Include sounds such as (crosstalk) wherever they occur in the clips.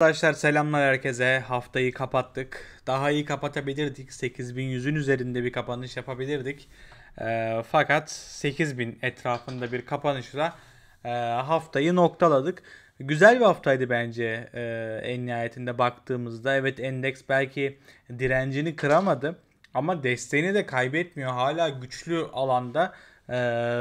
Arkadaşlar selamlar herkese. Haftayı kapattık. Daha iyi kapatabilirdik. 8100'ün üzerinde bir kapanış yapabilirdik. E, fakat 8000 etrafında bir kapanışla e, haftayı noktaladık. Güzel bir haftaydı bence e, en nihayetinde baktığımızda. Evet endeks belki direncini kıramadı ama desteğini de kaybetmiyor. Hala güçlü alanda e,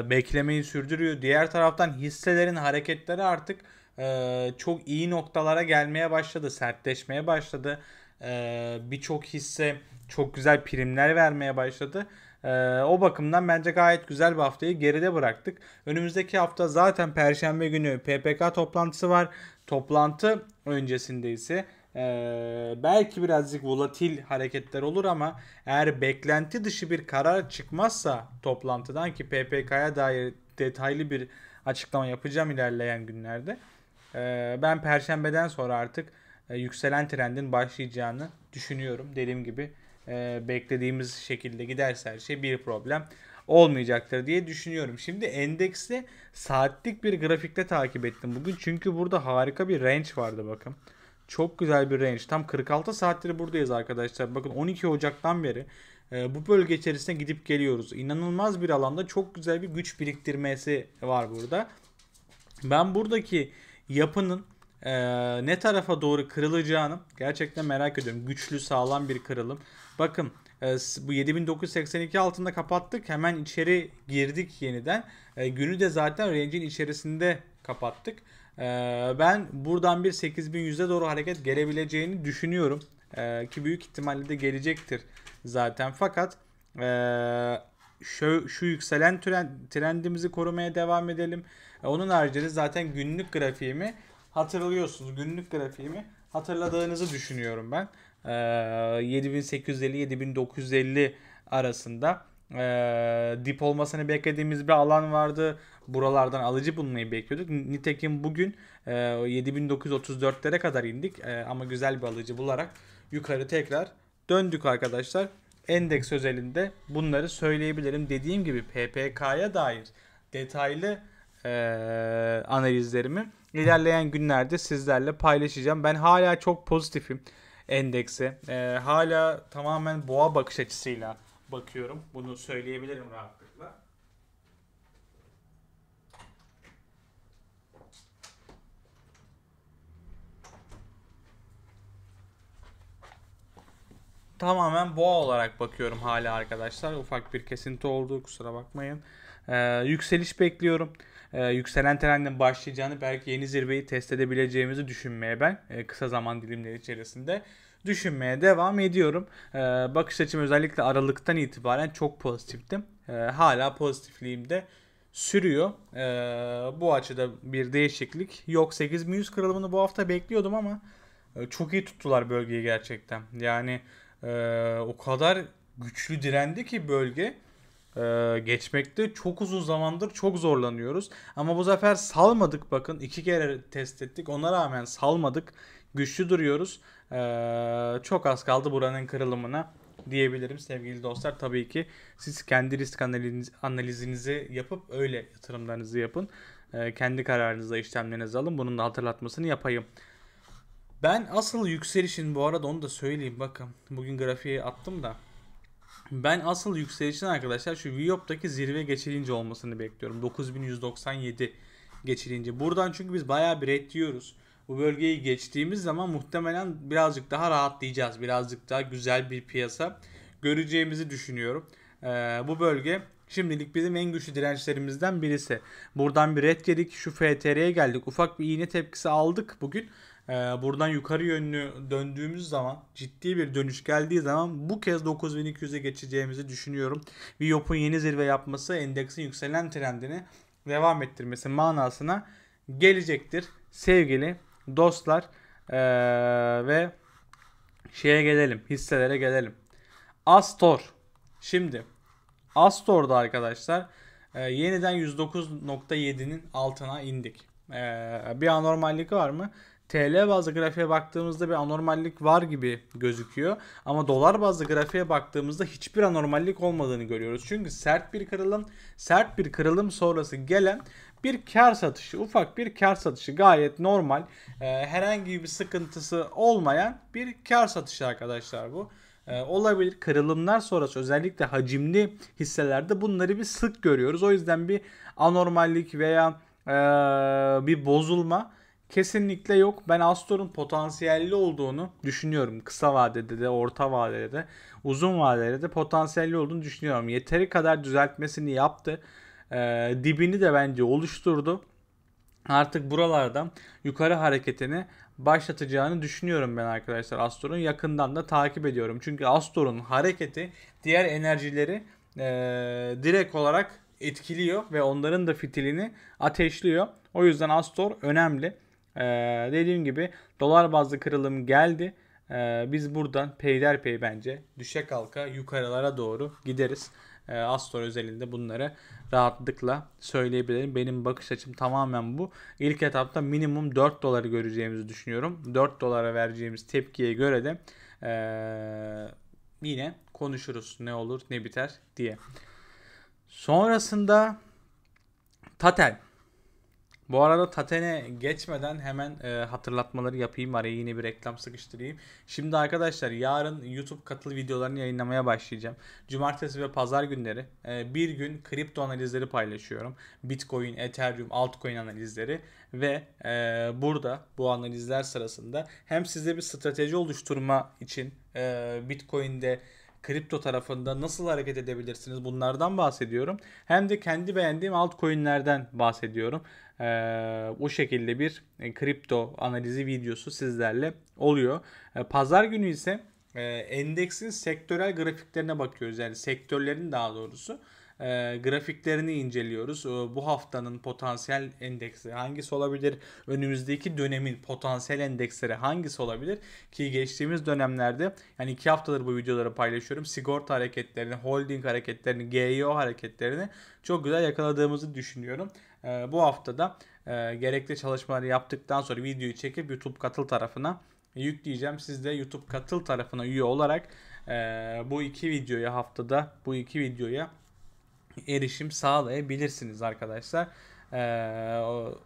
beklemeyi sürdürüyor. Diğer taraftan hisselerin hareketleri artık e, çok iyi noktalara gelmeye başladı, sertleşmeye başladı. E, Birçok hisse çok güzel primler vermeye başladı. E, o bakımdan bence gayet güzel bir haftayı geride bıraktık. Önümüzdeki hafta zaten Perşembe günü PPK toplantısı var. Toplantı öncesinde ise ee, belki birazcık volatil hareketler olur ama eğer beklenti dışı bir karar çıkmazsa toplantıdan ki PPK'ya dair detaylı bir açıklama yapacağım ilerleyen günlerde. Ee, ben Perşembeden sonra artık e, yükselen trendin başlayacağını düşünüyorum. Dediğim gibi e, beklediğimiz şekilde giderse her şey bir problem olmayacaktır diye düşünüyorum. Şimdi endeksi saatlik bir grafikte takip ettim bugün. Çünkü burada harika bir range vardı bakın. Çok güzel bir range. Tam 46 saattir buradayız arkadaşlar. Bakın 12 Ocak'tan beri e, bu bölge içerisinde gidip geliyoruz. İnanılmaz bir alanda çok güzel bir güç biriktirmesi var burada. Ben buradaki yapının e, ne tarafa doğru kırılacağını gerçekten merak ediyorum. Güçlü sağlam bir kırılım. Bakın bu 7982 altında kapattık. Hemen içeri girdik yeniden. E, günü de zaten range'in içerisinde kapattık. E, ben buradan bir 8100'e doğru hareket gelebileceğini düşünüyorum. E, ki büyük ihtimalle de gelecektir zaten. Fakat e, şu, şu yükselen tren, trendimizi korumaya devam edelim. E, onun haricinde zaten günlük grafiğimi hatırlıyorsunuz. Günlük grafiğimi hatırladığınızı düşünüyorum ben. E, 7850-7950 arasında e, dip olmasını beklediğimiz bir alan vardı. Buralardan alıcı bulmayı bekliyorduk. Nitekim bugün e, 7934'lere kadar indik e, ama güzel bir alıcı bularak yukarı tekrar döndük arkadaşlar endeks özelinde bunları söyleyebilirim. Dediğim gibi PPK'ya dair detaylı e, analizlerimi ilerleyen günlerde sizlerle paylaşacağım. Ben hala çok pozitifim endekse. E, hala tamamen boğa bakış açısıyla bakıyorum. Bunu söyleyebilirim rahat. tamamen boğa olarak bakıyorum hala arkadaşlar. Ufak bir kesinti oldu kusura bakmayın. Ee, yükseliş bekliyorum. Ee, yükselen trendin başlayacağını belki yeni zirveyi test edebileceğimizi düşünmeye ben e, kısa zaman dilimleri içerisinde düşünmeye devam ediyorum. Ee, bakış açım özellikle Aralık'tan itibaren çok pozitiftim. Ee, hala pozitifliğim de sürüyor. Ee, bu açıda bir değişiklik yok. 8100 kırılımını bu hafta bekliyordum ama e, çok iyi tuttular bölgeyi gerçekten. Yani ee, o kadar güçlü direndi ki bölge. Ee, geçmekte çok uzun zamandır çok zorlanıyoruz. Ama bu sefer salmadık bakın. iki kere test ettik. Ona rağmen salmadık. Güçlü duruyoruz. Ee, çok az kaldı buranın kırılımına diyebilirim sevgili dostlar. Tabii ki siz kendi risk analiz, analizinizi yapıp öyle yatırımlarınızı yapın. Ee, kendi kararınızla işlemlerinizi alın. Bunun da hatırlatmasını yapayım. Ben asıl yükselişin bu arada onu da söyleyeyim bakın. Bugün grafiğe attım da. Ben asıl yükselişin arkadaşlar şu Viop'taki zirve geçilince olmasını bekliyorum. 9197 geçilince. Buradan çünkü biz bayağı bir red diyoruz. Bu bölgeyi geçtiğimiz zaman muhtemelen birazcık daha rahatlayacağız. Birazcık daha güzel bir piyasa göreceğimizi düşünüyorum. Ee, bu bölge şimdilik bizim en güçlü dirençlerimizden birisi. Buradan bir red yedik. Şu FTR'ye geldik. Ufak bir iğne tepkisi aldık bugün e, buradan yukarı yönlü döndüğümüz zaman ciddi bir dönüş geldiği zaman bu kez 9200'e geçeceğimizi düşünüyorum. Viyop'un yeni zirve yapması endeksin yükselen trendini devam ettirmesi manasına gelecektir sevgili dostlar ee, ve şeye gelelim hisselere gelelim. Astor şimdi Astor'da arkadaşlar e, yeniden 109.7'nin altına indik. E, bir anormallik var mı? TL bazlı grafiğe baktığımızda bir anormallik var gibi gözüküyor. Ama dolar bazlı grafiğe baktığımızda hiçbir anormallik olmadığını görüyoruz. Çünkü sert bir kırılım, sert bir kırılım sonrası gelen bir kar satışı, ufak bir kar satışı gayet normal. E, herhangi bir sıkıntısı olmayan bir kar satışı arkadaşlar bu ee, olabilir. Kırılımlar sonrası özellikle hacimli hisselerde bunları bir sık görüyoruz. O yüzden bir anormallik veya e, bir bozulma Kesinlikle yok. Ben Astor'un potansiyelli olduğunu düşünüyorum. Kısa vadede de, orta vadede de, uzun vadede de potansiyelli olduğunu düşünüyorum. Yeteri kadar düzeltmesini yaptı. Ee, dibini de bence oluşturdu. Artık buralardan yukarı hareketini başlatacağını düşünüyorum ben arkadaşlar Astor'un. Yakından da takip ediyorum. Çünkü Astor'un hareketi diğer enerjileri e, direkt olarak etkiliyor ve onların da fitilini ateşliyor. O yüzden Astor önemli. E, dediğim gibi dolar bazlı kırılım geldi. E, biz buradan peyderpey bence düşe kalka yukarılara doğru gideriz. E, Astor özelinde bunları rahatlıkla söyleyebilirim. Benim bakış açım tamamen bu. İlk etapta minimum 4 doları göreceğimizi düşünüyorum. 4 dolara vereceğimiz tepkiye göre de e, yine konuşuruz ne olur ne biter diye. Sonrasında Tatel bu arada Tatene geçmeden hemen e, hatırlatmaları yapayım. Araya yine bir reklam sıkıştırayım. Şimdi arkadaşlar yarın YouTube katılı videolarını yayınlamaya başlayacağım. Cumartesi ve pazar günleri e, bir gün kripto analizleri paylaşıyorum. Bitcoin, Ethereum, altcoin analizleri ve e, burada bu analizler sırasında hem size bir strateji oluşturma için e, Bitcoin'de kripto tarafında nasıl hareket edebilirsiniz bunlardan bahsediyorum. Hem de kendi beğendiğim altcoin'lerden bahsediyorum e, o şekilde bir e, kripto analizi videosu sizlerle oluyor. E, Pazar günü ise e, endeksin sektörel grafiklerine bakıyoruz. Yani sektörlerin daha doğrusu e, grafiklerini inceliyoruz. E, bu haftanın potansiyel endeksi hangisi olabilir? Önümüzdeki dönemin potansiyel endeksleri hangisi olabilir? Ki geçtiğimiz dönemlerde yani iki haftadır bu videoları paylaşıyorum. Sigorta hareketlerini, holding hareketlerini, GEO hareketlerini çok güzel yakaladığımızı düşünüyorum e, bu haftada e, gerekli çalışmaları yaptıktan sonra videoyu çekip YouTube katıl tarafına yükleyeceğim. Siz de YouTube katıl tarafına üye olarak e, bu iki videoya haftada bu iki videoya erişim sağlayabilirsiniz arkadaşlar. E, o,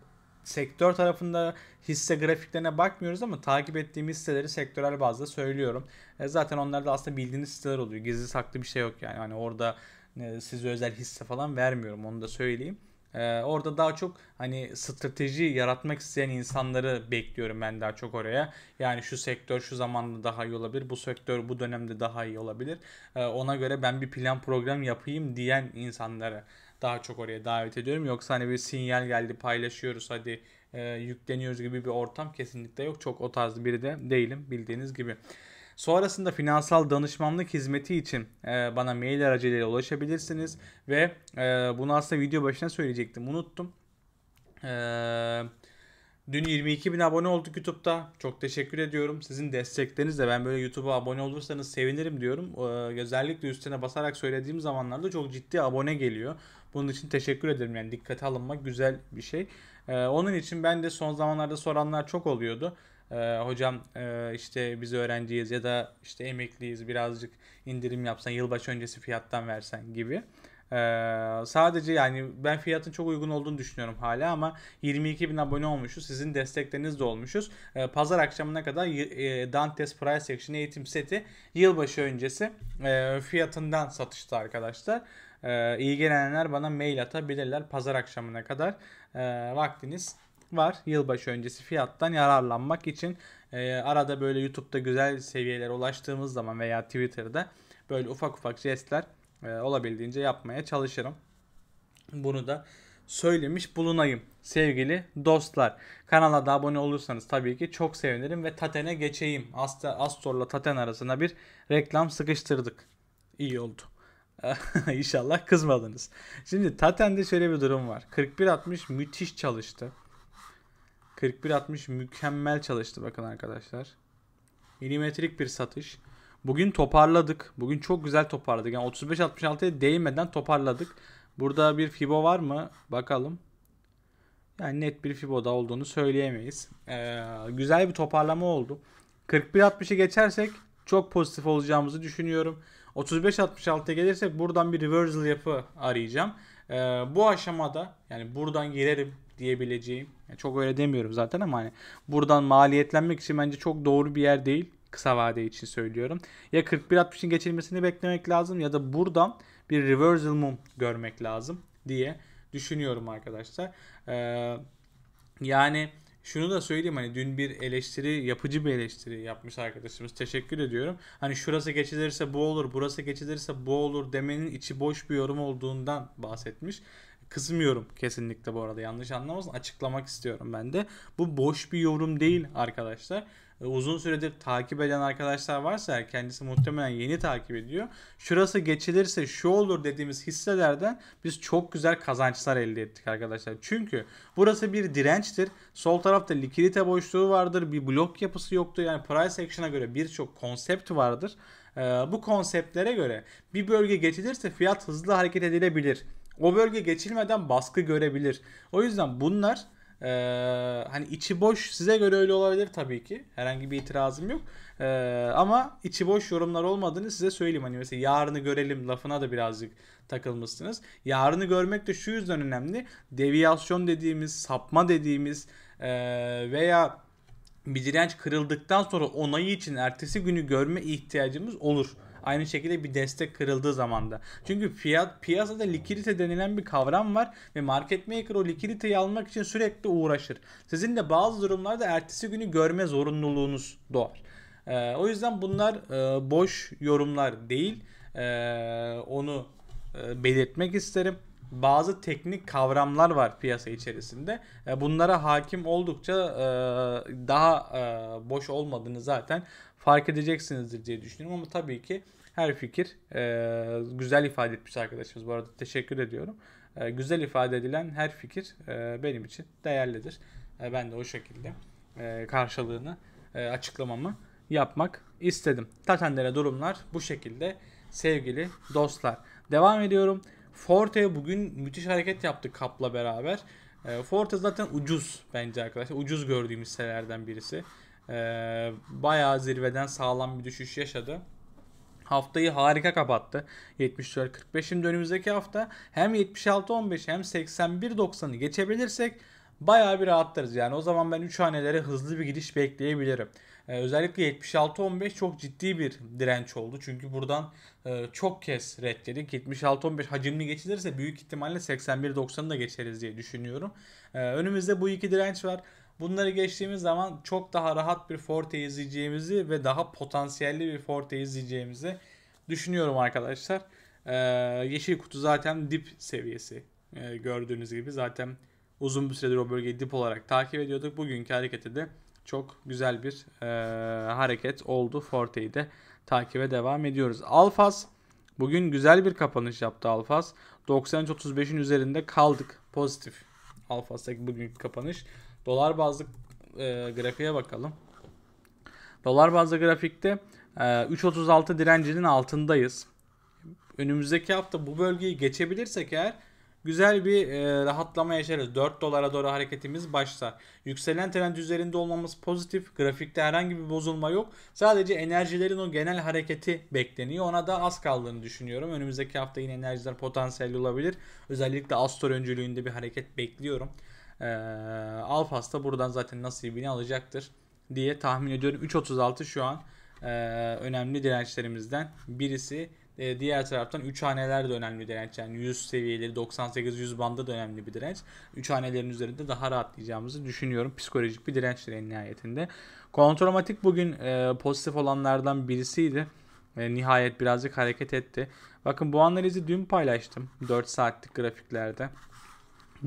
sektör tarafında hisse grafiklerine bakmıyoruz ama takip ettiğim hisseleri sektörel bazda söylüyorum. E, zaten onlar da aslında bildiğiniz hisseler oluyor. Gizli saklı bir şey yok yani. Hani orada e, size özel hisse falan vermiyorum onu da söyleyeyim. Ee, orada daha çok hani strateji yaratmak isteyen insanları bekliyorum ben daha çok oraya. Yani şu sektör şu zamanda daha iyi olabilir, bu sektör bu dönemde daha iyi olabilir. Ee, ona göre ben bir plan program yapayım diyen insanları daha çok oraya davet ediyorum. Yoksa hani bir sinyal geldi paylaşıyoruz hadi e, yükleniyoruz gibi bir ortam kesinlikle yok. Çok o tarz biri de değilim bildiğiniz gibi. Sonrasında finansal danışmanlık hizmeti için e, bana mail aracılığıyla ulaşabilirsiniz. Ve e, bunu aslında video başına söyleyecektim. Unuttum. Eee... Dün 22 bin abone olduk YouTube'da. Çok teşekkür ediyorum. Sizin desteklerinizle ben böyle YouTube'a abone olursanız sevinirim diyorum. Ee, özellikle üstüne basarak söylediğim zamanlarda çok ciddi abone geliyor. Bunun için teşekkür ederim. Yani dikkate alınmak güzel bir şey. Ee, onun için ben de son zamanlarda soranlar çok oluyordu. Ee, hocam e, işte biz öğrenciyiz ya da işte emekliyiz birazcık indirim yapsan yılbaşı öncesi fiyattan versen gibi. Ee, sadece yani ben fiyatın çok uygun olduğunu düşünüyorum hala ama 22 bin abone olmuşuz. Sizin destekleriniz de olmuşuz. Ee, Pazar akşamına kadar e, Dantes Price Section eğitim seti yılbaşı öncesi e, fiyatından satışta arkadaşlar. Ee, iyi gelenler bana mail atabilirler. Pazar akşamına kadar vaktiniz var yılbaşı öncesi fiyattan yararlanmak için. E, arada böyle YouTube'da güzel seviyelere ulaştığımız zaman veya Twitter'da böyle ufak ufak jestler e, olabildiğince yapmaya çalışırım. Bunu da söylemiş bulunayım sevgili dostlar. Kanala da abone olursanız tabii ki çok sevinirim ve Taten'e geçeyim. Astor'la Taten arasına bir reklam sıkıştırdık. İyi oldu. (laughs) İnşallah kızmadınız. Şimdi Taten'de şöyle bir durum var. 41-60 müthiş çalıştı. 41.60 mükemmel çalıştı bakın arkadaşlar. Milimetrik bir satış. Bugün toparladık. Bugün çok güzel toparladık. Yani 35 değmeden toparladık. Burada bir Fibo var mı? Bakalım. Yani net bir fibo da olduğunu söyleyemeyiz. Ee, güzel bir toparlama oldu. 41.60'ı geçersek çok pozitif olacağımızı düşünüyorum. 35 gelirsek buradan bir reversal yapı arayacağım. Ee, bu aşamada yani buradan gelirim diyebileceğim. Yani çok öyle demiyorum zaten ama hani buradan maliyetlenmek için bence çok doğru bir yer değil. Kısa vade için söylüyorum. Ya 41-60'ın geçilmesini beklemek lazım ya da buradan bir reversal mum görmek lazım diye düşünüyorum arkadaşlar. Ee, yani şunu da söyleyeyim hani dün bir eleştiri yapıcı bir eleştiri yapmış arkadaşımız teşekkür ediyorum. Hani şurası geçilirse bu olur burası geçilirse bu olur demenin içi boş bir yorum olduğundan bahsetmiş kızmıyorum kesinlikle bu arada yanlış anlamasın açıklamak istiyorum ben de. Bu boş bir yorum değil arkadaşlar. E, uzun süredir takip eden arkadaşlar varsa eğer kendisi muhtemelen yeni takip ediyor. Şurası geçilirse şu olur dediğimiz hisselerden biz çok güzel kazançlar elde ettik arkadaşlar. Çünkü burası bir dirençtir. Sol tarafta likidite boşluğu vardır. Bir blok yapısı yoktu. Yani price action'a göre birçok konsept vardır. E, bu konseptlere göre bir bölge geçilirse fiyat hızlı hareket edilebilir. O bölge geçilmeden baskı görebilir. O yüzden bunlar e, hani içi boş size göre öyle olabilir tabii ki. Herhangi bir itirazım yok. E, ama içi boş yorumlar olmadığını size söyleyeyim. Hani mesela yarını görelim lafına da birazcık takılmışsınız. Yarını görmek de şu yüzden önemli. Deviyasyon dediğimiz, sapma dediğimiz e, veya bir direnç kırıldıktan sonra onayı için ertesi günü görme ihtiyacımız olur. Aynı şekilde bir destek kırıldığı zaman da. Çünkü fiyat piyasada likidite denilen bir kavram var ve market maker o likiditeyi almak için sürekli uğraşır. Sizin de bazı durumlarda ertesi günü görme zorunluluğunuz doğar. Ee, o yüzden bunlar e, boş yorumlar değil. Ee, onu e, belirtmek isterim bazı teknik kavramlar var piyasa içerisinde. E, bunlara hakim oldukça e, daha e, boş olmadığını zaten fark edeceksinizdir diye düşünüyorum ama tabii ki her fikir e, güzel ifade etmiş arkadaşımız bu arada teşekkür ediyorum. E, güzel ifade edilen her fikir e, benim için değerlidir. E, ben de o şekilde e, karşılığını e, açıklamamı yapmak istedim. Tatenlere durumlar bu şekilde sevgili dostlar. Devam ediyorum. Forte bugün müthiş hareket yaptı Kap'la beraber. E, Forte zaten ucuz bence arkadaşlar. Ucuz gördüğümüz hisselerden birisi. Ee, bayağı zirveden sağlam bir düşüş yaşadı. Haftayı harika kapattı. 74-45. Şimdi önümüzdeki hafta hem 76-15 hem 81-90'ı geçebilirsek bayağı bir rahatlarız. Yani o zaman ben 3 hanelere hızlı bir giriş bekleyebilirim. Ee, özellikle 76-15 çok ciddi bir direnç oldu. Çünkü buradan e, çok kez reddedik. 76-15 hacimli geçilirse büyük ihtimalle 81-90'ı da geçeriz diye düşünüyorum. Ee, önümüzde bu iki direnç var. Bunları geçtiğimiz zaman çok daha rahat bir Forte izleyeceğimizi ve daha potansiyelli bir Forte izleyeceğimizi düşünüyorum arkadaşlar. Ee, yeşil kutu zaten dip seviyesi ee, gördüğünüz gibi. Zaten uzun bir süredir o bölgeyi dip olarak takip ediyorduk. Bugünkü hareketi de çok güzel bir e, hareket oldu. Forte'yi de takibe devam ediyoruz. Alfas bugün güzel bir kapanış yaptı Alfas. 93.35'in üzerinde kaldık. Pozitif Alfas'taki bugünkü kapanış. Dolar bazlı e, grafiğe bakalım. Dolar bazlı grafikte e, 3.36 direncinin altındayız. Önümüzdeki hafta bu bölgeyi geçebilirsek eğer güzel bir e, rahatlama yaşarız. 4 dolara doğru hareketimiz başlar. Yükselen trend üzerinde olmamız pozitif. Grafikte herhangi bir bozulma yok. Sadece enerjilerin o genel hareketi bekleniyor. Ona da az kaldığını düşünüyorum. Önümüzdeki hafta yine enerjiler potansiyel olabilir. Özellikle Astor öncülüğünde bir hareket bekliyorum. E, ee, Alfas da buradan zaten nasibini alacaktır diye tahmin ediyorum. 3.36 şu an e, önemli dirençlerimizden birisi. E, diğer taraftan 3 haneler de önemli direnç. Yani 100 seviyeleri 98-100 bandı da önemli bir direnç. 3 hanelerin üzerinde daha rahatlayacağımızı düşünüyorum. Psikolojik bir dirençtir en nihayetinde. Kontromatik bugün e, pozitif olanlardan birisiydi. E, nihayet birazcık hareket etti. Bakın bu analizi dün paylaştım. 4 saatlik grafiklerde.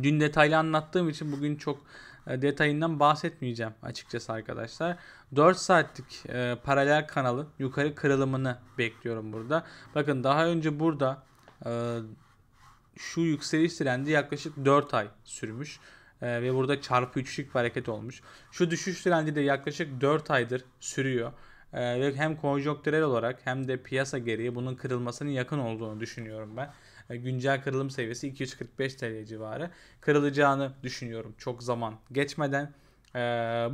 Dün detaylı anlattığım için bugün çok e, detayından bahsetmeyeceğim açıkçası arkadaşlar. 4 saatlik e, paralel kanalın yukarı kırılımını bekliyorum burada. Bakın daha önce burada e, şu yükseliş trendi yaklaşık 4 ay sürmüş. E, ve burada çarpı üçlük bir hareket olmuş. Şu düşüş trendi de yaklaşık 4 aydır sürüyor. E, ve hem konjonktürel olarak hem de piyasa gereği bunun kırılmasının yakın olduğunu düşünüyorum ben güncel kırılım seviyesi 245 TL civarı kırılacağını düşünüyorum çok zaman geçmeden. Ee,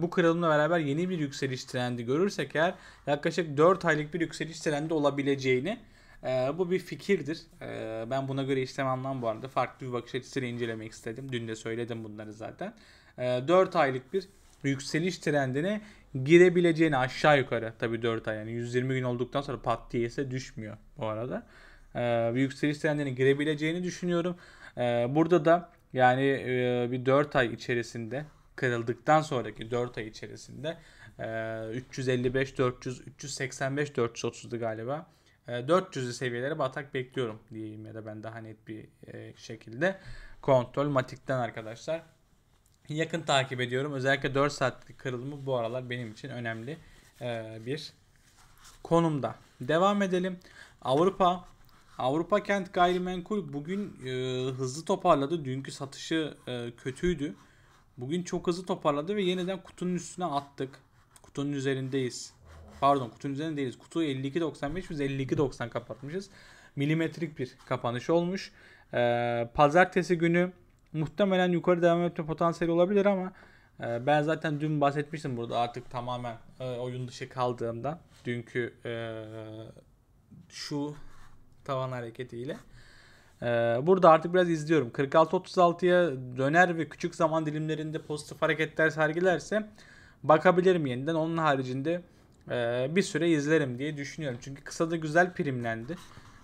bu kırılımla beraber yeni bir yükseliş trendi görürsek eğer yaklaşık 4 aylık bir yükseliş trendi olabileceğini e, bu bir fikirdir. E, ben buna göre işlememden bu arada farklı bir bakış açısıyla incelemek istedim. Dün de söyledim bunları zaten. E, 4 aylık bir yükseliş trendine girebileceğini aşağı yukarı tabii 4 ay yani 120 gün olduktan sonra pat diye ise düşmüyor bu arada e, yükseliş trendine girebileceğini düşünüyorum. E, burada da yani e, bir 4 ay içerisinde kırıldıktan sonraki 4 ay içerisinde e, 355 400 385 430'du galiba. 400'lü e, seviyelere batak bekliyorum diyeyim ya da ben daha net bir e, şekilde kontrol matikten arkadaşlar. Yakın takip ediyorum. Özellikle 4 saatlik kırılımı bu aralar benim için önemli e, bir konumda. Devam edelim. Avrupa Avrupa Kent Gayrimenkul bugün e, hızlı toparladı. Dünkü satışı e, kötüydü. Bugün çok hızlı toparladı ve yeniden kutunun üstüne attık. Kutunun üzerindeyiz. Pardon kutunun üzerinde değiliz. Kutu 52.95 biz 52.90 kapatmışız. Milimetrik bir kapanış olmuş. E, pazartesi günü muhtemelen yukarı devam etme potansiyeli olabilir ama e, ben zaten dün bahsetmiştim burada artık tamamen e, oyun dışı kaldığımda. Dünkü e, şu tavan hareketiyle. Ee, burada artık biraz izliyorum. 46-36'ya döner ve küçük zaman dilimlerinde pozitif hareketler sergilerse bakabilirim yeniden. Onun haricinde e, bir süre izlerim diye düşünüyorum. Çünkü kısa da güzel primlendi.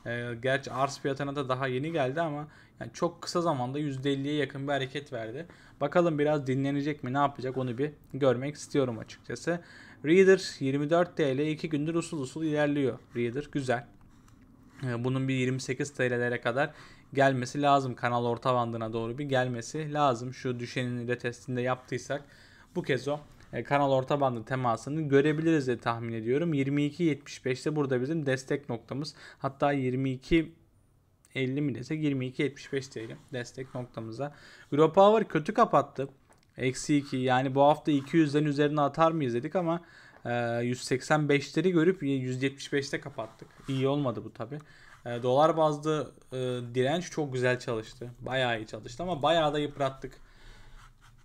E, gerçi arz fiyatına da daha yeni geldi ama yani çok kısa zamanda %50'ye yakın bir hareket verdi. Bakalım biraz dinlenecek mi ne yapacak onu bir görmek istiyorum açıkçası. Reader 24 TL 2 gündür usul usul ilerliyor. Reader güzel. Ee, bunun bir 28 TL'lere kadar gelmesi lazım. Kanal orta bandına doğru bir gelmesi lazım. Şu düşenin de testinde yaptıysak bu kez o e, kanal orta bandı temasını görebiliriz diye tahmin ediyorum. 22.75'te burada bizim destek noktamız. Hatta 22 50 mi desek 75 diyelim destek noktamıza. Euro Power kötü kapattı. Eksi 2 yani bu hafta 200'den üzerine atar mıyız dedik ama 185'leri ee, görüp 175'te kapattık. İyi olmadı bu tabi. Ee, dolar bazlı e, direnç çok güzel çalıştı. Bayağı iyi çalıştı ama bayağı da yıprattık.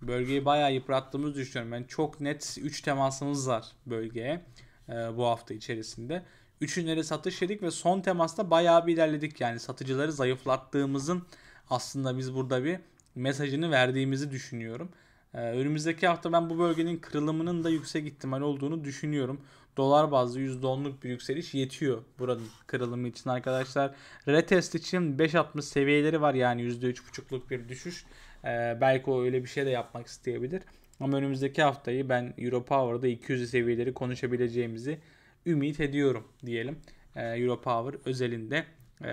Bölgeyi bayağı yıprattığımızı düşünüyorum. Ben yani çok net 3 temasımız var bölgeye e, bu hafta içerisinde. Üçünleri satış yedik ve son temasta bayağı bir ilerledik. Yani satıcıları zayıflattığımızın aslında biz burada bir mesajını verdiğimizi düşünüyorum. Ee, önümüzdeki hafta ben bu bölgenin kırılımının da yüksek ihtimal olduğunu düşünüyorum. Dolar bazlı %10'luk bir yükseliş yetiyor buranın kırılımı için arkadaşlar. Retest için 5.60 seviyeleri var yani %3.5'luk bir düşüş. Ee, belki o öyle bir şey de yapmak isteyebilir. Ama önümüzdeki haftayı ben Euro Power'da 200 seviyeleri konuşabileceğimizi ümit ediyorum diyelim. Ee, Euro özelinde. Ee,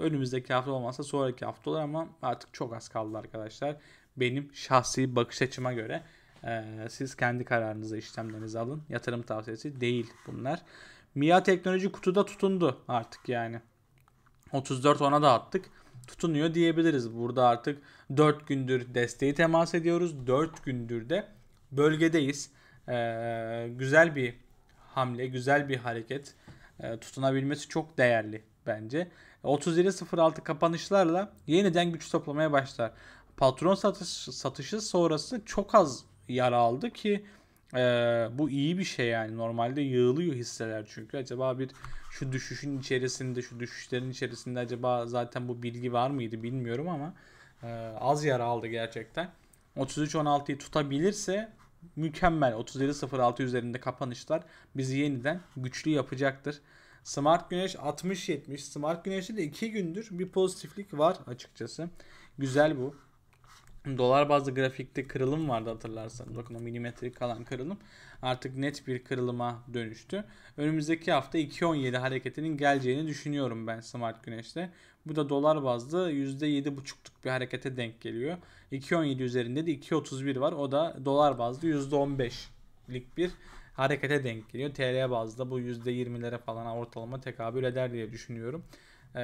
önümüzdeki hafta olmazsa sonraki hafta olur ama artık çok az kaldı arkadaşlar benim şahsi bakış açıma göre. E, siz kendi kararınızı, işlemlerinizi alın. Yatırım tavsiyesi değil bunlar. MIA teknoloji kutuda tutundu artık yani. 34 ona da attık. Tutunuyor diyebiliriz. Burada artık 4 gündür desteği temas ediyoruz. 4 gündür de bölgedeyiz. Ee, güzel bir hamle, güzel bir hareket. Ee, tutunabilmesi çok değerli bence. 37.06 kapanışlarla yeniden güç toplamaya başlar patron satış, satışı sonrası çok az yara aldı ki e, bu iyi bir şey yani. Normalde yığılıyor hisseler çünkü. Acaba bir şu düşüşün içerisinde, şu düşüşlerin içerisinde acaba zaten bu bilgi var mıydı bilmiyorum ama e, az yara aldı gerçekten. 33 tutabilirse mükemmel 37.06 üzerinde kapanışlar bizi yeniden güçlü yapacaktır. Smart Güneş 60-70. Smart Güneş'te de 2 gündür bir pozitiflik var açıkçası. Güzel bu dolar bazlı grafikte kırılım vardı hatırlarsanız. Bakın o milimetrik kalan kırılım artık net bir kırılıma dönüştü. Önümüzdeki hafta 2.17 hareketinin geleceğini düşünüyorum ben Smart Güneş'te. Bu da dolar bazlı %7.5'luk bir harekete denk geliyor. 2.17 üzerinde de 2.31 var. O da dolar bazlı %15'lik bir harekete denk geliyor. TL bazlı bu %20'lere falan ortalama tekabül eder diye düşünüyorum. Ee,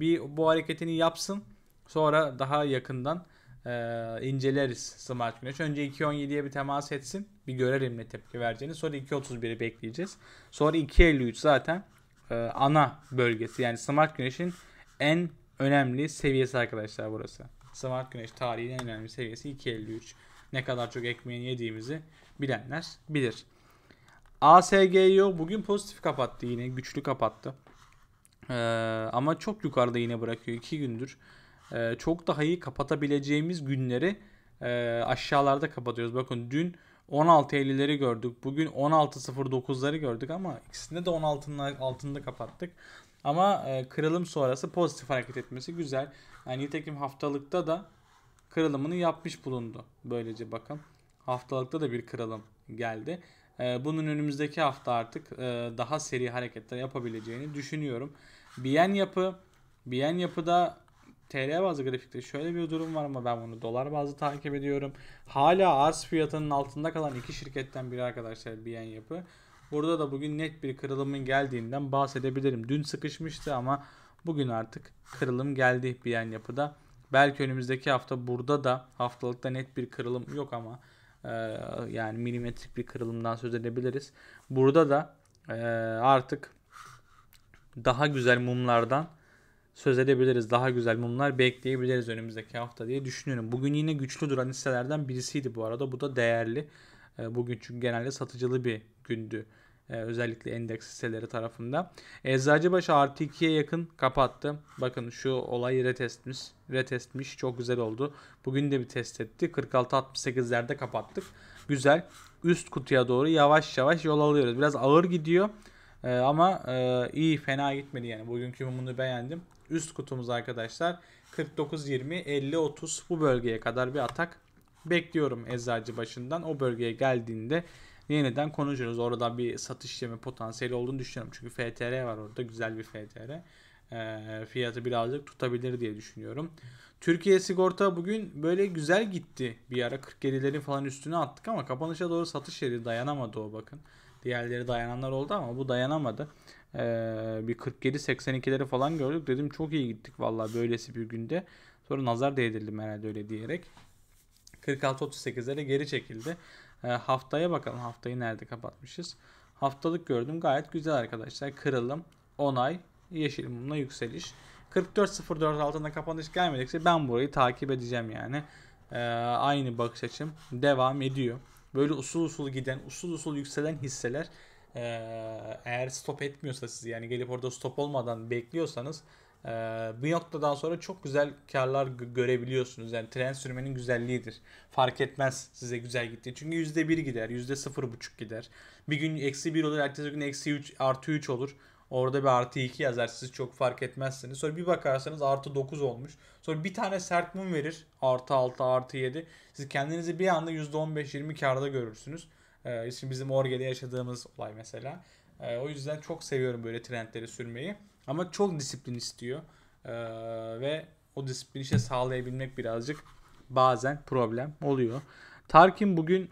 bir bu hareketini yapsın. Sonra daha yakından e, inceleriz Smart Güneş. Önce 2.17'ye bir temas etsin. Bir görelim ne tepki vereceğini. Sonra 2.31'i bekleyeceğiz. Sonra 2.53 zaten e, ana bölgesi. Yani Smart Güneş'in en önemli seviyesi arkadaşlar burası. Smart Güneş tarihinin en önemli seviyesi 2.53. Ne kadar çok ekmeğini yediğimizi bilenler bilir. ASGYO bugün pozitif kapattı yine. Güçlü kapattı. Ee, ama çok yukarıda yine bırakıyor. 2 gündür e, çok daha iyi kapatabileceğimiz günleri e, aşağılarda kapatıyoruz. Bakın dün 16.50'leri gördük. Bugün 16.09'ları gördük ama ikisinde de 16'nın altında kapattık. Ama e, kırılım sonrası pozitif hareket etmesi güzel. Yani nitekim haftalıkta da kırılımını yapmış bulundu. Böylece bakın. Haftalıkta da bir kırılım geldi. E, bunun önümüzdeki hafta artık e, daha seri hareketler yapabileceğini düşünüyorum. Biyen yapı Biyen yapıda TL bazlı grafikte şöyle bir durum var ama ben bunu dolar bazlı takip ediyorum. Hala arz fiyatının altında kalan iki şirketten biri arkadaşlar BN Yapı. Burada da bugün net bir kırılımın geldiğinden bahsedebilirim. Dün sıkışmıştı ama bugün artık kırılım geldi BN Yapı'da. Belki önümüzdeki hafta burada da haftalıkta net bir kırılım yok ama e, yani milimetrik bir kırılımdan söz edebiliriz. Burada da e, artık daha güzel mumlardan söz edebiliriz. Daha güzel mumlar bekleyebiliriz önümüzdeki hafta diye düşünüyorum. Bugün yine güçlü duran hani hisselerden birisiydi bu arada. Bu da değerli. Ee, bugün çünkü genelde satıcılı bir gündü. Ee, özellikle endeks hisseleri tarafında. Eczacıbaşı artı 2'ye yakın kapattı. Bakın şu olay retestmiş. Retestmiş. Çok güzel oldu. Bugün de bir test etti. 46-68'lerde kapattık. Güzel. Üst kutuya doğru yavaş yavaş yol alıyoruz. Biraz ağır gidiyor. Ee, ama iyi fena gitmedi yani. Bugünkü mumunu beğendim üst kutumuz arkadaşlar 49 20 50 30 bu bölgeye kadar bir atak bekliyorum eczacı başından. O bölgeye geldiğinde yeniden konuşuruz. Orada bir satış yeme potansiyeli olduğunu düşünüyorum. Çünkü FTR var orada güzel bir FTR. E, ee, fiyatı birazcık tutabilir diye düşünüyorum. Türkiye sigorta bugün böyle güzel gitti. Bir ara 47'lerin falan üstüne attık ama kapanışa doğru satış yeri dayanamadı o bakın. Diğerleri dayananlar oldu ama bu dayanamadı. Ee, bir 47-82'leri falan gördük. Dedim çok iyi gittik valla böylesi bir günde. Sonra nazar değdirdim herhalde öyle diyerek. 46-38'lere geri çekildi. Ee, haftaya bakalım haftayı nerede kapatmışız. Haftalık gördüm gayet güzel arkadaşlar. Kırılım, onay, yeşil mumla yükseliş. 44.04 altında kapanış gelmedikse ben burayı takip edeceğim yani. Ee, aynı bakış açım devam ediyor. Böyle usul usul giden, usul usul yükselen hisseler ee, eğer stop etmiyorsa sizi yani gelip orada stop olmadan bekliyorsanız e, bir noktadan sonra çok güzel karlar görebiliyorsunuz. Yani tren sürmenin güzelliğidir. Fark etmez size güzel gitti. Çünkü %1 gider, %0,5 gider. Bir gün eksi 1 olur, ertesi gün eksi 3, artı 3 olur. Orada bir artı 2 yazar siz çok fark etmezsiniz. Sonra bir bakarsanız artı 9 olmuş. Sonra bir tane sert mum verir artı 6 artı 7. Siz kendinizi bir anda %15-20 karda görürsünüz. Ee, işte bizim Orge'de yaşadığımız olay mesela. Ee, o yüzden çok seviyorum böyle trendleri sürmeyi. Ama çok disiplin istiyor. Ee, ve o disiplini işte sağlayabilmek birazcık bazen problem oluyor. Tarkin bugün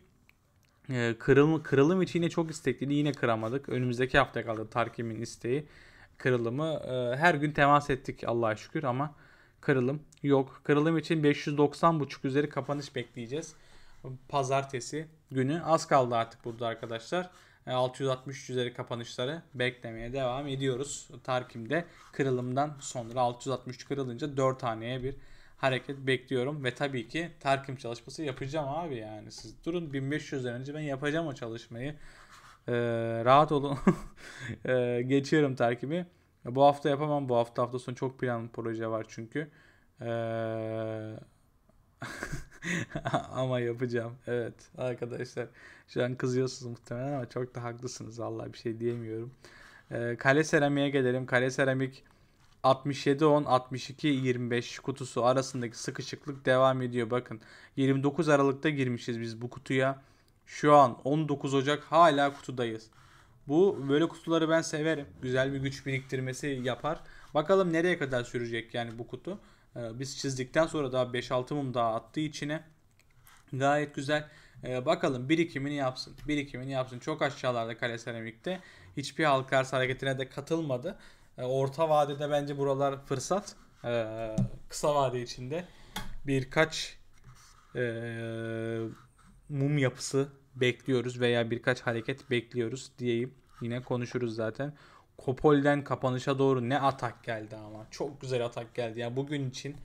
e, kırılım, kırılım için yine çok istekliydi. Yine kıramadık. Önümüzdeki hafta kaldı Tarkin'in isteği. Kırılımı e, her gün temas ettik Allah'a şükür ama kırılım yok. Kırılım için 590.5 üzeri kapanış bekleyeceğiz. Pazartesi günü. Az kaldı artık burada arkadaşlar. 660-300'leri e, kapanışları beklemeye devam ediyoruz. Tarkim'de kırılımdan sonra 660 kırılınca 4 haneye bir hareket bekliyorum. Ve tabii ki Tarkim çalışması yapacağım abi yani. Siz durun 1500 önce ben yapacağım o çalışmayı. Ee, rahat olun. ee, (laughs) geçiyorum Tarkim'i. E, bu hafta yapamam. Bu hafta hafta sonu çok plan proje var çünkü. Ee... (laughs) (laughs) ama yapacağım. Evet arkadaşlar şu an kızıyorsunuz muhtemelen ama çok da haklısınız. Allah bir şey diyemiyorum. Ee, kale seramiğe gelelim. Kale seramik 67 10 62 25 kutusu arasındaki sıkışıklık devam ediyor. Bakın 29 Aralık'ta girmişiz biz bu kutuya. Şu an 19 Ocak hala kutudayız. Bu böyle kutuları ben severim. Güzel bir güç biriktirmesi yapar. Bakalım nereye kadar sürecek yani bu kutu. Ee, biz çizdikten sonra daha 5-6 mum daha attığı içine. Gayet güzel. E, bakalım birikimini yapsın. Birikimini yapsın. Çok aşağılarda kale seramikte. Hiçbir halk hareketine de katılmadı. E, orta vadede bence buralar fırsat. E, kısa vade içinde birkaç e, mum yapısı bekliyoruz veya birkaç hareket bekliyoruz diyeyim. Yine konuşuruz zaten. Kopol'den kapanışa doğru ne atak geldi ama. Çok güzel atak geldi. Yani bugün için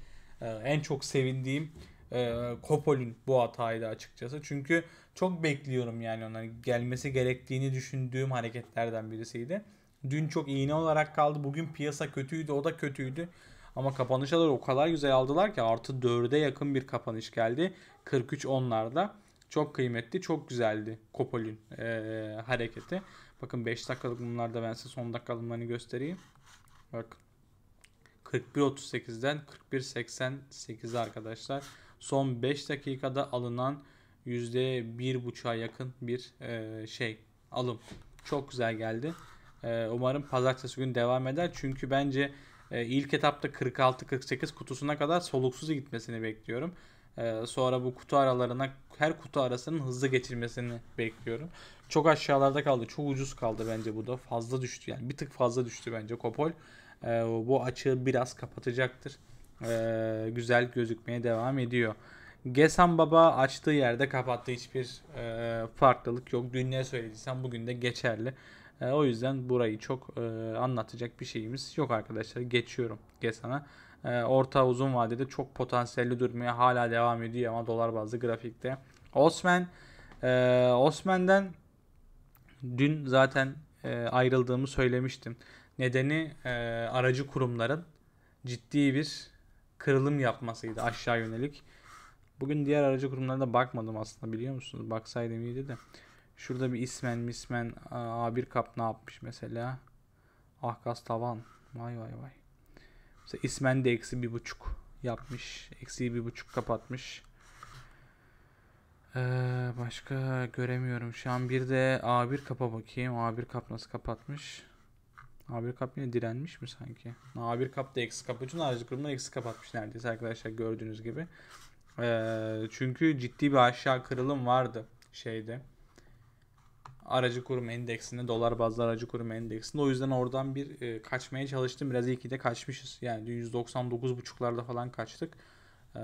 e, en çok sevindiğim e, Kopol'ün bu hataydı açıkçası. Çünkü çok bekliyorum yani onun gelmesi gerektiğini düşündüğüm hareketlerden birisiydi. Dün çok iğne olarak kaldı. Bugün piyasa kötüydü. O da kötüydü. Ama kapanışa doğru o kadar güzel aldılar ki artı 4'e yakın bir kapanış geldi. 43 onlarda. Çok kıymetli, çok güzeldi Kopol'ün e, hareketi. Bakın 5 dakikalık mumlarda ben size son dakika mumlarını göstereyim. Bak 41.38'den 41.88'e arkadaşlar. Son 5 dakikada alınan %1.5'a yakın bir e, şey alım. Çok güzel geldi. E, umarım pazartesi gün devam eder. Çünkü bence e, ilk etapta 46-48 kutusuna kadar soluksuz gitmesini bekliyorum. Ee, sonra bu kutu aralarına her kutu arasının hızlı geçilmesini bekliyorum. Çok aşağılarda kaldı. Çok ucuz kaldı bence bu da. Fazla düştü yani. Bir tık fazla düştü bence Kopol. Ee, bu açığı biraz kapatacaktır. Ee, güzel gözükmeye devam ediyor. Gesan Baba açtığı yerde kapattı. Hiçbir e, farklılık yok. Dün ne söylediysen bugün de geçerli. o yüzden burayı çok e, anlatacak bir şeyimiz yok arkadaşlar. Geçiyorum Gesan'a. Ee, orta uzun vadede çok potansiyelli durmaya hala devam ediyor ama dolar bazlı grafikte. Osman e, Osman'dan dün zaten e, ayrıldığımı söylemiştim. Nedeni e, aracı kurumların ciddi bir kırılım yapmasıydı aşağı yönelik. Bugün diğer aracı kurumlarına bakmadım aslında biliyor musunuz? Baksaydım iyiydi de. Şurada bir ismen mismen A1 kap ne yapmış mesela? Ahkas tavan. Vay vay vay. Mesela ismen de eksi bir buçuk yapmış. Eksiyi bir buçuk kapatmış. Ee, başka göremiyorum şu an. Bir de A1 kapa bakayım. A1 kap nasıl kapatmış? A1 kap yine direnmiş mi sanki? A1 kap da eksi kap. Bütün aracı kurumlar eksi kapatmış neredeyse arkadaşlar gördüğünüz gibi. Ee, çünkü ciddi bir aşağı kırılım vardı şeyde aracı kurum endeksinde, dolar bazlı aracı kurum endeksinde. O yüzden oradan bir e, kaçmaya çalıştım. Biraz iyi ki de kaçmışız. Yani 199 buçuklarda falan kaçtık. E,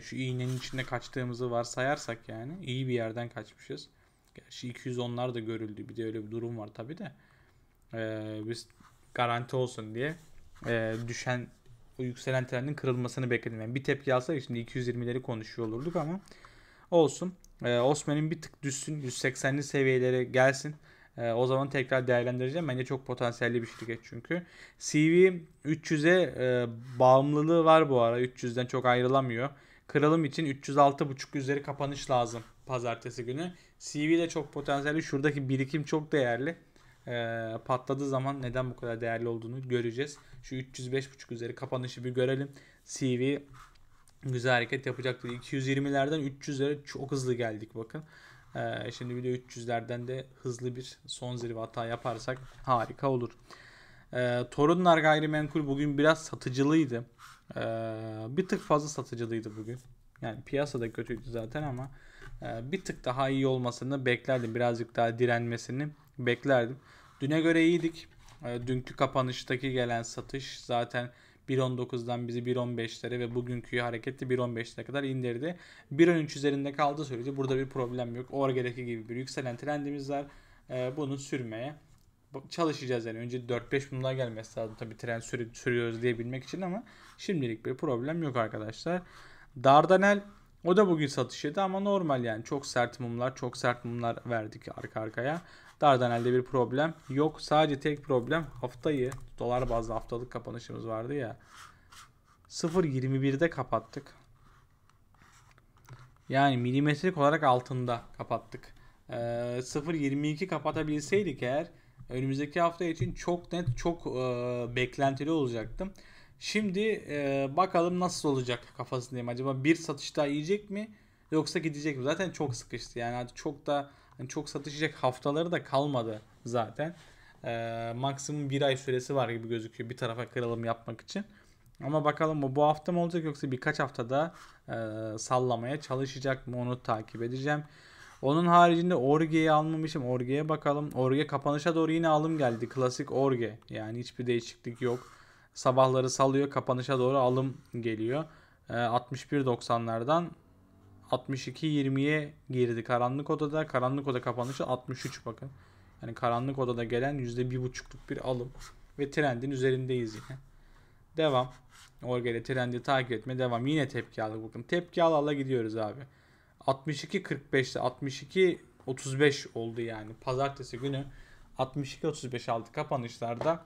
şu iğnenin içinde kaçtığımızı varsayarsak yani iyi bir yerden kaçmışız. Gerçi 210'lar da görüldü. Bir de öyle bir durum var tabi de. E, biz garanti olsun diye e, düşen o yükselen trendin kırılmasını bekledim. Yani bir tepki alsak şimdi 220'leri konuşuyor olurduk ama olsun e, Osman'ın bir tık düşsün 180'li seviyelere gelsin. E, o zaman tekrar değerlendireceğim. Bence çok potansiyelli bir şirket çünkü. CV 300'e e, bağımlılığı var bu ara. 300'den çok ayrılamıyor. Kralım için 306.5 üzeri kapanış lazım pazartesi günü. CV de çok potansiyelli. Şuradaki birikim çok değerli. E, patladığı zaman neden bu kadar değerli olduğunu göreceğiz. Şu 305.5 üzeri kapanışı bir görelim. CV güzel hareket yapacaktır. 220'lerden 300'lere çok hızlı geldik bakın. Ee, şimdi bir de 300'lerden de hızlı bir son zirve hata yaparsak harika olur. Ee, Torunlar gayrimenkul bugün biraz satıcılıydı. Ee, bir tık fazla satıcılıydı bugün. Yani piyasada kötüydü zaten ama e, bir tık daha iyi olmasını beklerdim. Birazcık daha direnmesini beklerdim. Düne göre iyiydik. E, dünkü kapanıştaki gelen satış zaten 1.19'dan bizi 1.15'lere ve bugünkü hareketli 1.15'lere kadar indirdi. 1.13 üzerinde kaldı söyledi. burada bir problem yok. Orge'deki gibi bir yükselen trendimiz var. E, bunu sürmeye çalışacağız yani. Önce 4-5 bunlar gelmesi lazım tabii trend sürü, sürüyoruz diyebilmek için ama şimdilik bir problem yok arkadaşlar. Dardanel o da bugün satışıydı ama normal yani çok sert mumlar çok sert mumlar verdik arka arkaya. Dardanel'de bir problem yok. Sadece tek problem haftayı dolar bazlı haftalık kapanışımız vardı ya. 0.21'de kapattık. Yani milimetrik olarak altında kapattık. Ee, 0.22 kapatabilseydik eğer önümüzdeki hafta için çok net çok e, beklentili olacaktım. Şimdi e, bakalım nasıl olacak kafasındayım. Acaba bir satış daha yiyecek mi yoksa gidecek mi? Zaten çok sıkıştı yani çok da yani çok satışacak haftaları da kalmadı zaten. Ee, maksimum bir ay süresi var gibi gözüküyor bir tarafa kırılım yapmak için. Ama bakalım bu, bu hafta mı olacak yoksa birkaç haftada e, sallamaya çalışacak mı onu takip edeceğim. Onun haricinde Orge'yi almamışım. Orge'ye bakalım. Orge kapanışa doğru yine alım geldi. Klasik Orge. Yani hiçbir değişiklik yok. Sabahları salıyor. Kapanışa doğru alım geliyor. E, 61.90'lardan 62-20'ye girdi karanlık odada. Karanlık oda kapanışı 63 bakın. Yani karanlık odada gelen %1,5'luk bir alım. Ve trendin üzerindeyiz yine. Devam. Orgele trendi takip etme devam. Yine tepki aldık bakın. Tepki ala ala gidiyoruz abi. 62 45'te, 62 35 oldu yani. Pazartesi günü 62-35 altı kapanışlarda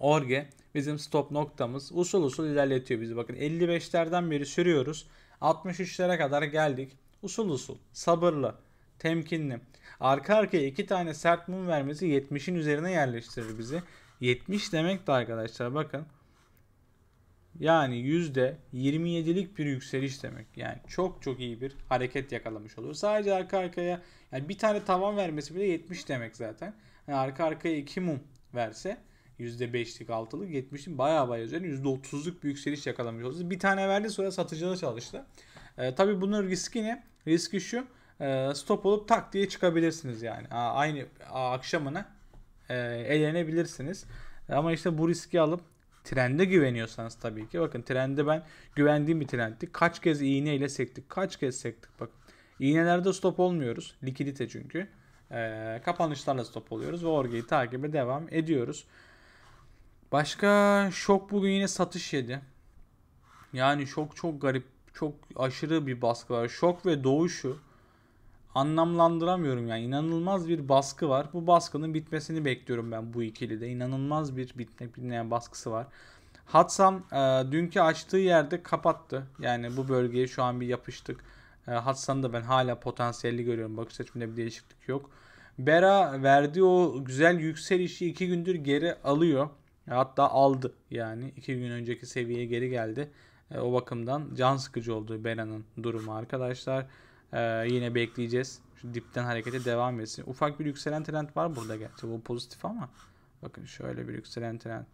Orge bizim stop noktamız usul usul ilerletiyor bizi. Bakın 55'lerden beri sürüyoruz. 63'lere kadar geldik. Usul usul, sabırlı, temkinli. Arka arkaya iki tane sert mum vermesi 70'in üzerine yerleştirir bizi. 70 demek de arkadaşlar bakın. Yani %27'lik bir yükseliş demek. Yani çok çok iyi bir hareket yakalamış oluyor. Sadece arka arkaya yani bir tane tavan vermesi bile 70 demek zaten. Yani arka arkaya iki mum verse %5'lik, 6'lık, 70'lik baya baya üzerine %30'luk bir yükseliş yakalamış oldu. Bir tane verdi sonra satıcıda çalıştı. E, tabii bunun riski ne? Riski şu. E, stop olup tak diye çıkabilirsiniz yani. A, aynı a, akşamına e, elenebilirsiniz. E, ama işte bu riski alıp trende güveniyorsanız tabii ki. Bakın trende ben güvendiğim bir trendti. Kaç kez iğneyle sektik. Kaç kez sektik. Bakın iğnelerde stop olmuyoruz. Likidite çünkü. E, kapanışlarla stop oluyoruz ve orgeyi takibe devam ediyoruz. Başka şok bugün yine satış yedi. Yani şok çok garip. Çok aşırı bir baskı var. Şok ve doğuşu anlamlandıramıyorum yani. inanılmaz bir baskı var. Bu baskının bitmesini bekliyorum ben bu ikili de. İnanılmaz bir bitmek bilmeyen baskısı var. Hatsam e, dünkü açtığı yerde kapattı. Yani bu bölgeye şu an bir yapıştık. E, Hatsam'ı da ben hala potansiyelli görüyorum. Bakış açımda bir değişiklik yok. Bera verdiği o güzel yükselişi iki gündür geri alıyor. E, hatta aldı yani. iki gün önceki seviyeye geri geldi. E, o bakımdan can sıkıcı oldu Bera'nın durumu arkadaşlar. E, yine bekleyeceğiz. Şu dipten harekete devam etsin. Ufak bir yükselen trend var burada gerçi. Bu pozitif ama. Bakın şöyle bir yükselen trend.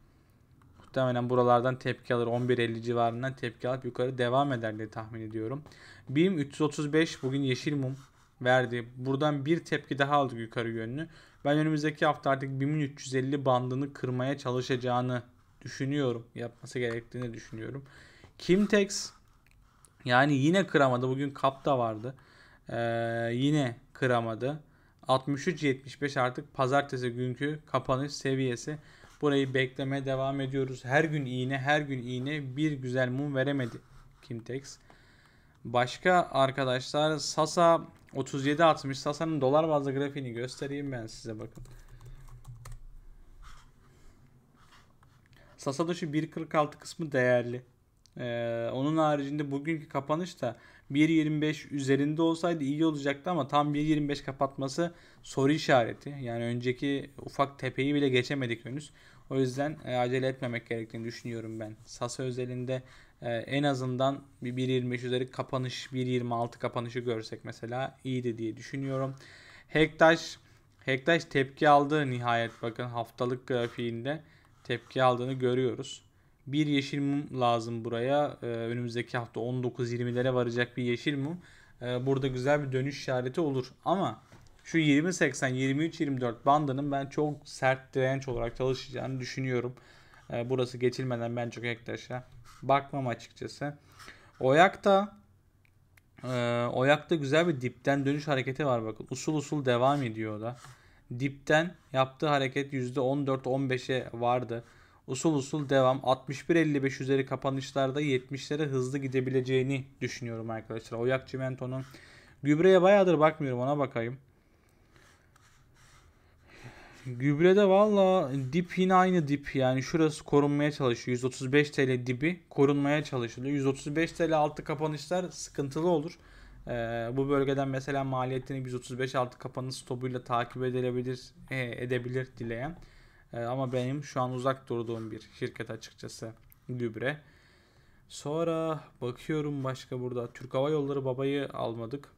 Muhtemelen buralardan tepki alır. 11.50 civarından tepki alıp yukarı devam eder diye tahmin ediyorum. BİM 335 bugün yeşil mum verdi. Buradan bir tepki daha aldık yukarı yönlü. Ben önümüzdeki hafta artık 1350 bandını kırmaya çalışacağını düşünüyorum. Yapması gerektiğini düşünüyorum. Kimtex yani yine kıramadı. Bugün kapta vardı. Ee, yine kıramadı. 63, 75 artık pazartesi günkü kapanış seviyesi. Burayı beklemeye devam ediyoruz. Her gün iğne, her gün iğne bir güzel mum veremedi Kimtex. Başka arkadaşlar Sasa 37.60 Sasa'nın dolar bazlı grafiğini göstereyim ben size bakın. Sasa şu 1.46 kısmı değerli. Ee, onun haricinde bugünkü kapanış da 1.25 üzerinde olsaydı iyi olacaktı ama tam 1.25 kapatması soru işareti. Yani önceki ufak tepeyi bile geçemedik henüz. O yüzden e, acele etmemek gerektiğini düşünüyorum ben. Sasa özelinde e, en azından bir 1.25 üzeri kapanış 1.26 kapanışı görsek mesela iyiydi diye düşünüyorum. Hektaş Hektaş tepki aldı nihayet bakın haftalık grafiğinde tepki aldığını görüyoruz. Bir yeşil mum lazım buraya. Ee, önümüzdeki hafta 19-20'lere varacak bir yeşil mum. Ee, burada güzel bir dönüş işareti olur. Ama şu 20-80, 23-24 bandının ben çok sert direnç olarak çalışacağını düşünüyorum. Ee, burası geçilmeden ben çok Hektaş'a bakmam açıkçası. Oyak'ta e, Oyak'ta güzel bir dipten dönüş hareketi var bakın. Usul usul devam ediyor o da. Dipten yaptığı hareket %14-15'e vardı. Usul usul devam. 61-55 üzeri kapanışlarda 70'lere hızlı gidebileceğini düşünüyorum arkadaşlar. Oyak Cimento'nun gübreye bayağıdır bakmıyorum ona bakayım. Gübrede valla dip yine aynı dip yani şurası korunmaya çalışıyor. 135 TL dibi korunmaya çalışılıyor. 135 TL altı kapanışlar sıkıntılı olur. Ee, bu bölgeden mesela maliyetini 135 altı kapanış stopuyla takip edilebilir, e, edebilir dileyen. E, ama benim şu an uzak durduğum bir şirket açıkçası gübre. Sonra bakıyorum başka burada Türk Hava Yolları babayı almadık.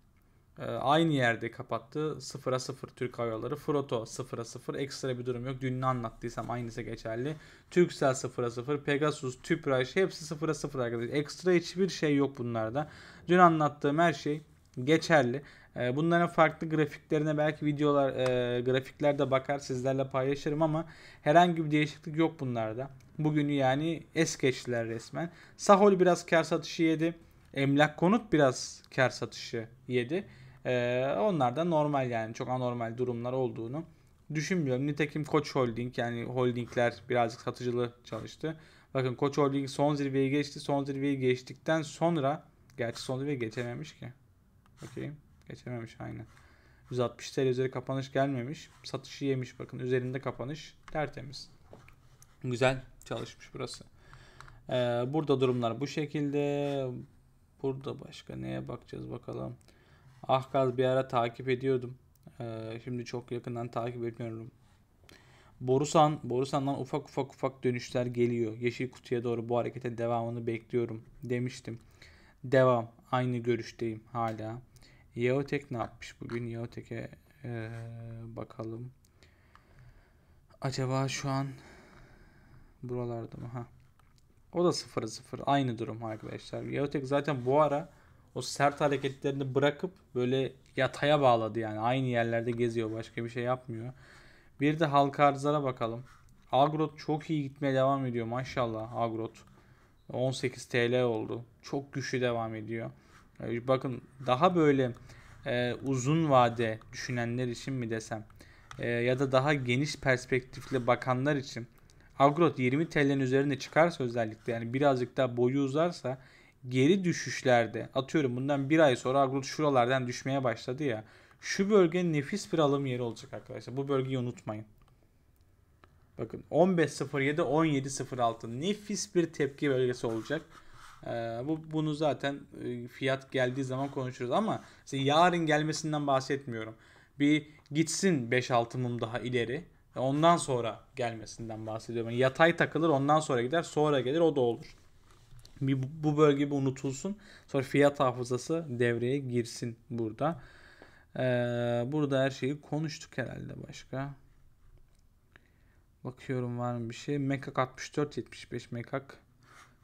Ee, aynı yerde kapattı. 0'a 0 Türk Hava Yolları. Froto 0'a 0. Ekstra bir durum yok. Dün ne anlattıysam aynısı geçerli. Türksel 0'a 0. Pegasus, Tüpraş hepsi 0'a 0 arkadaşlar. Ekstra hiçbir şey yok bunlarda. Dün anlattığım her şey geçerli. Ee, bunların farklı grafiklerine belki videolar, e, grafiklerde bakar sizlerle paylaşırım ama herhangi bir değişiklik yok bunlarda. Bugünü yani es geçtiler resmen. Sahol biraz kar satışı yedi. Emlak konut biraz kar satışı yedi. Ee, onlar da normal yani çok anormal durumlar olduğunu düşünmüyorum. Nitekim Koç Holding yani holdingler birazcık satıcılı çalıştı. Bakın Koç Holding son zirveyi geçti. Son zirveyi geçtikten sonra gerçi son zirveyi geçememiş ki. Bakayım. Geçememiş aynı. 160 TL üzeri kapanış gelmemiş. Satışı yemiş bakın. Üzerinde kapanış tertemiz. Güzel çalışmış burası. Ee, burada durumlar bu şekilde. Burada başka neye bakacağız bakalım. Ahkaz bir ara takip ediyordum. Ee, şimdi çok yakından takip etmiyorum. Borusan, Borusan'dan ufak ufak ufak dönüşler geliyor. Yeşil kutuya doğru bu harekete devamını bekliyorum demiştim. Devam. Aynı görüşteyim hala. Yeotek ne yapmış bugün? Yeotek'e ee, bakalım. Acaba şu an buralarda mı? Ha. O da 0-0. Aynı durum arkadaşlar. Yeotek zaten bu ara o sert hareketlerini bırakıp böyle yataya bağladı yani. Aynı yerlerde geziyor başka bir şey yapmıyor. Bir de halka arzlara bakalım. Agrot çok iyi gitmeye devam ediyor maşallah Agrot. 18 TL oldu. Çok güçlü devam ediyor. Ee, bakın daha böyle e, uzun vade düşünenler için mi desem e, ya da daha geniş perspektifle bakanlar için Agrot 20 TL'nin üzerinde çıkarsa özellikle yani birazcık daha boyu uzarsa geri düşüşlerde atıyorum bundan bir ay sonra Agrol şuralardan düşmeye başladı ya. Şu bölge nefis bir alım yeri olacak arkadaşlar. Bu bölgeyi unutmayın. Bakın 15.07 17.06 nefis bir tepki bölgesi olacak. Ee, bu bunu zaten e, fiyat geldiği zaman konuşuruz ama işte yarın gelmesinden bahsetmiyorum. Bir gitsin 5-6 mum daha ileri. Ondan sonra gelmesinden bahsediyorum. Yani yatay takılır ondan sonra gider sonra gelir o da olur. Bir, bu bölge bir unutulsun. Sonra fiyat hafızası devreye girsin burada. Ee, burada her şeyi konuştuk herhalde başka. Bakıyorum var mı bir şey. Mekak 64, 75 Mekak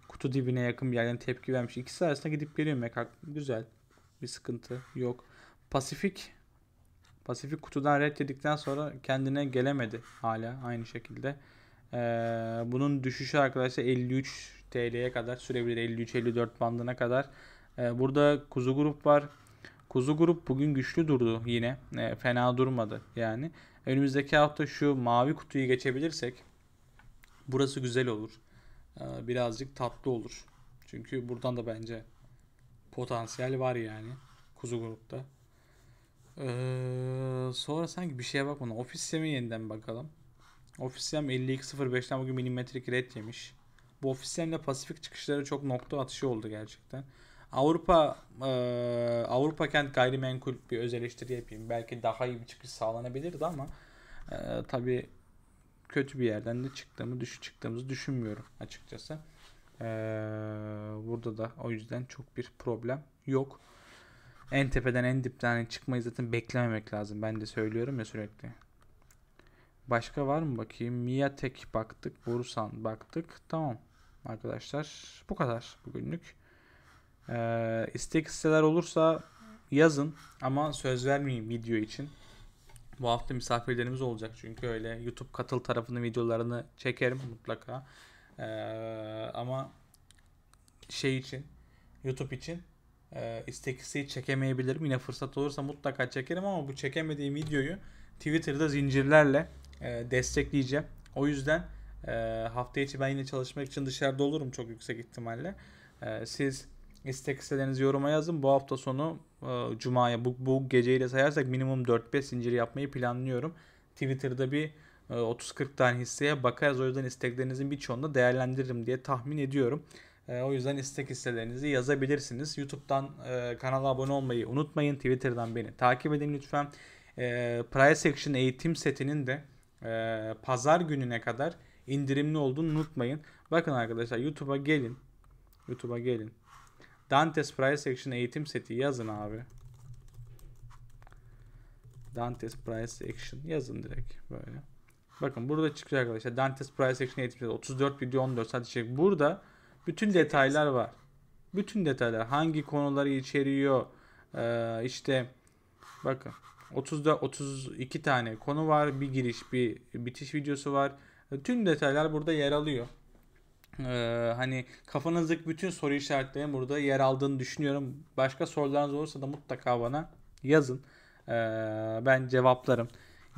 kutu dibine yakın bir yerden tepki vermiş. İkisi arasında gidip geliyor Mekak. Güzel. Bir sıkıntı yok. Pasifik Pasifik kutudan reddedikten sonra kendine gelemedi hala aynı şekilde. Ee, bunun düşüşü arkadaşlar 53 TL'ye kadar sürebilir 53-54 bandına kadar. Ee, burada Kuzu Grup var. Kuzu Grup bugün güçlü durdu yine. Ee, fena durmadı yani. Önümüzdeki hafta şu mavi kutuyu geçebilirsek burası güzel olur. Ee, birazcık tatlı olur. Çünkü buradan da bence potansiyel var yani Kuzu Grup'ta. Ee, sonra sanki bir şeye bakmadım. Ofis sistemi yeniden bakalım. Ofis 52.05'ten bugün milimetrik red yemiş. Bu ofislerinde Pasifik çıkışları çok nokta atışı oldu gerçekten. Avrupa e, Avrupa kent gayrimenkul bir öz eleştiri yapayım. Belki daha iyi bir çıkış sağlanabilirdi ama e, tabii kötü bir yerden de çıktığımı düşü çıktığımızı düşünmüyorum açıkçası. E, burada da o yüzden çok bir problem yok. En tepeden en dipten hani çıkmayı zaten beklememek lazım. Ben de söylüyorum ya sürekli. Başka var mı bakayım? Miatek baktık. Borusan baktık. Tamam arkadaşlar. Bu kadar bugünlük. Ee, istek listeler olursa yazın ama söz vermeyeyim video için. Bu hafta misafirlerimiz olacak çünkü öyle YouTube katıl tarafının videolarını çekerim mutlaka. Ee, ama şey için YouTube için e, istek listeyi çekemeyebilirim. Yine fırsat olursa mutlaka çekerim ama bu çekemediğim videoyu Twitter'da zincirlerle e, destekleyeceğim. O yüzden e, hafta içi ben yine çalışmak için dışarıda olurum çok yüksek ihtimalle. E, siz istek listelerinizi yoruma yazın. Bu hafta sonu Cuma'ya bu, bu geceyle sayarsak minimum 4-5 zincir yapmayı planlıyorum. Twitter'da bir 30-40 tane hisseye bakarız. O yüzden isteklerinizin birçoğunu değerlendiririm diye tahmin ediyorum. O yüzden istek hisselerinizi yazabilirsiniz. YouTube'dan kanala abone olmayı unutmayın. Twitter'dan beni takip edin lütfen. Price Action eğitim setinin de e, pazar gününe kadar indirimli olduğunu unutmayın. Bakın arkadaşlar YouTube'a gelin. YouTube'a gelin. Dantes Price Action eğitim seti yazın abi. Dantes Price Action yazın direkt böyle. Bakın burada çıkıyor arkadaşlar. Dantes Price Action eğitim seti 34 video 14 saat içerik. Burada bütün detaylar var. Bütün detaylar hangi konuları içeriyor ee, işte bakın 30'da 32 tane konu var. Bir giriş, bir bitiş videosu var. Tüm detaylar burada yer alıyor. Ee, hani kafanızdaki bütün soru işaretlerinin burada yer aldığını düşünüyorum. Başka sorularınız olursa da mutlaka bana yazın. Ee, ben cevaplarım.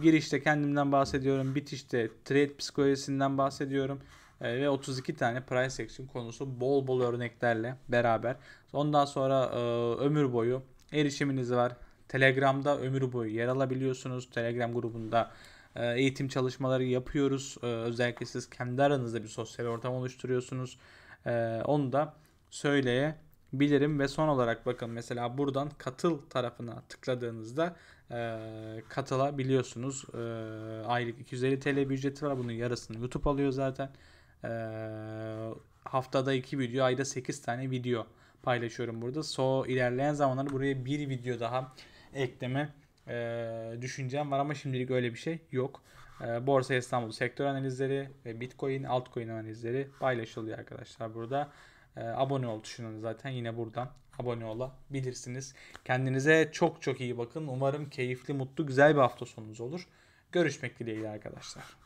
Girişte kendimden bahsediyorum. Bitişte trade psikolojisinden bahsediyorum. Ee, ve 32 tane price action konusu bol bol örneklerle beraber. Ondan sonra e, ömür boyu erişiminiz var. Telegram'da ömür boyu yer alabiliyorsunuz. Telegram grubunda e, eğitim çalışmaları yapıyoruz. E, özellikle siz kendi aranızda bir sosyal ortam oluşturuyorsunuz. E, onu da söyleyebilirim ve son olarak bakın mesela buradan katıl tarafına tıkladığınızda katılabiliyorsunuz. Aylık 250 TL bir ücreti var. Bunun yarısını YouTube alıyor zaten. Haftada 2 video, ayda 8 tane video paylaşıyorum burada. So ilerleyen zamanlar buraya bir video daha ekleme e, düşüncem var ama şimdilik öyle bir şey yok. E, Borsa İstanbul sektör analizleri ve Bitcoin altcoin analizleri paylaşılıyor arkadaşlar burada. E, abone ol tuşuna zaten yine buradan abone olabilirsiniz. Kendinize çok çok iyi bakın. Umarım keyifli, mutlu, güzel bir hafta sonunuz olur. Görüşmek dileğiyle arkadaşlar.